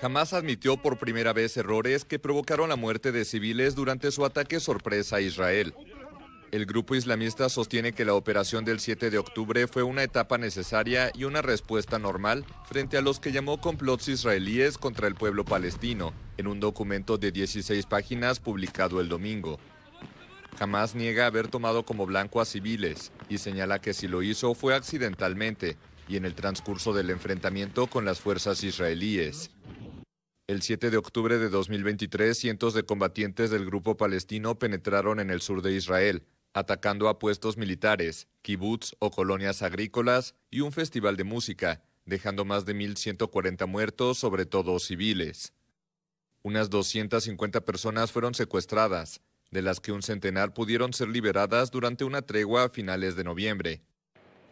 Jamás admitió por primera vez errores que provocaron la muerte de civiles durante su ataque sorpresa a Israel. El grupo islamista sostiene que la operación del 7 de octubre fue una etapa necesaria y una respuesta normal frente a los que llamó complots israelíes contra el pueblo palestino, en un documento de 16 páginas publicado el domingo. Jamás niega haber tomado como blanco a civiles y señala que si lo hizo fue accidentalmente, y en el transcurso del enfrentamiento con las fuerzas israelíes. El 7 de octubre de 2023, cientos de combatientes del grupo palestino penetraron en el sur de Israel, atacando a puestos militares, kibbutz o colonias agrícolas y un festival de música, dejando más de 1.140 muertos, sobre todo civiles. Unas 250 personas fueron secuestradas, de las que un centenar pudieron ser liberadas durante una tregua a finales de noviembre.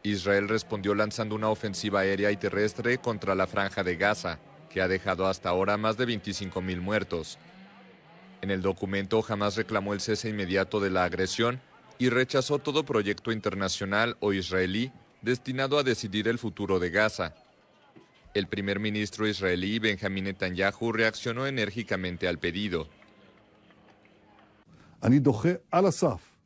Israel respondió lanzando una ofensiva aérea y terrestre contra la franja de Gaza, que ha dejado hasta ahora más de 25.000 muertos. En el documento jamás reclamó el cese inmediato de la agresión y rechazó todo proyecto internacional o israelí destinado a decidir el futuro de Gaza. El primer ministro israelí Benjamin Netanyahu reaccionó enérgicamente al pedido.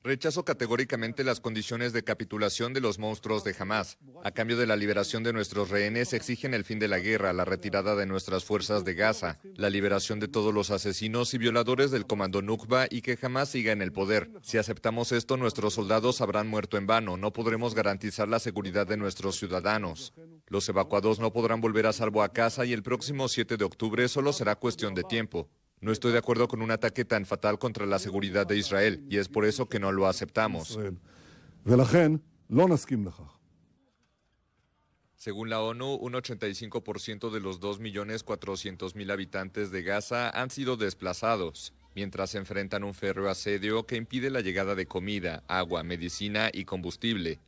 Rechazo categóricamente las condiciones de capitulación de los monstruos de Hamas. A cambio de la liberación de nuestros rehenes, exigen el fin de la guerra, la retirada de nuestras fuerzas de Gaza, la liberación de todos los asesinos y violadores del comando Nukba y que Hamas siga en el poder. Si aceptamos esto, nuestros soldados habrán muerto en vano. No podremos garantizar la seguridad de nuestros ciudadanos. Los evacuados no podrán volver a salvo a casa y el próximo 7 de octubre solo será cuestión de tiempo. No estoy de acuerdo con un ataque tan fatal contra la seguridad de Israel y es por eso que no lo aceptamos. Según la ONU, un 85% de los 2.400.000 habitantes de Gaza han sido desplazados, mientras se enfrentan un férreo asedio que impide la llegada de comida, agua, medicina y combustible.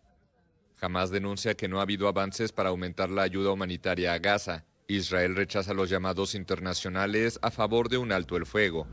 Jamás denuncia que no ha habido avances para aumentar la ayuda humanitaria a Gaza, Israel rechaza los llamados internacionales a favor de un alto el fuego.